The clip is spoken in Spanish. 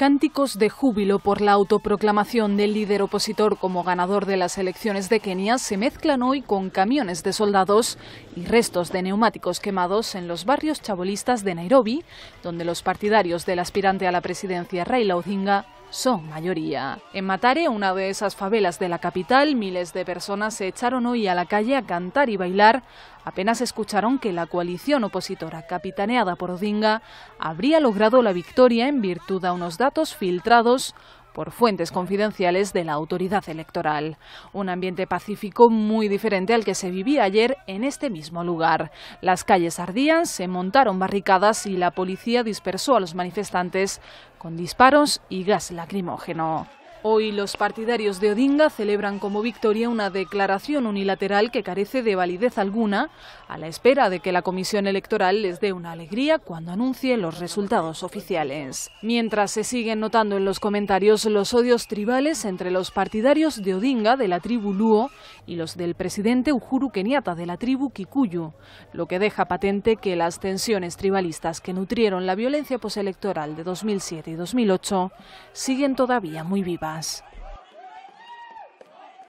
cánticos de júbilo por la autoproclamación del líder opositor como ganador de las elecciones de Kenia se mezclan hoy con camiones de soldados y restos de neumáticos quemados en los barrios chabolistas de Nairobi, donde los partidarios del aspirante a la presidencia Raila Odinga son mayoría. En Matare, una de esas favelas de la capital, miles de personas se echaron hoy a la calle a cantar y bailar. Apenas escucharon que la coalición opositora, capitaneada por Odinga, habría logrado la victoria en virtud de unos datos filtrados por fuentes confidenciales de la autoridad electoral. Un ambiente pacífico muy diferente al que se vivía ayer en este mismo lugar. Las calles ardían, se montaron barricadas y la policía dispersó a los manifestantes con disparos y gas lacrimógeno. Hoy los partidarios de Odinga celebran como victoria una declaración unilateral que carece de validez alguna, a la espera de que la comisión electoral les dé una alegría cuando anuncie los resultados oficiales. Mientras se siguen notando en los comentarios los odios tribales entre los partidarios de Odinga de la tribu Luo y los del presidente Uhuru Kenyatta de la tribu Kikuyu, lo que deja patente que las tensiones tribalistas que nutrieron la violencia postelectoral de 2007 y 2008 siguen todavía muy vivas. us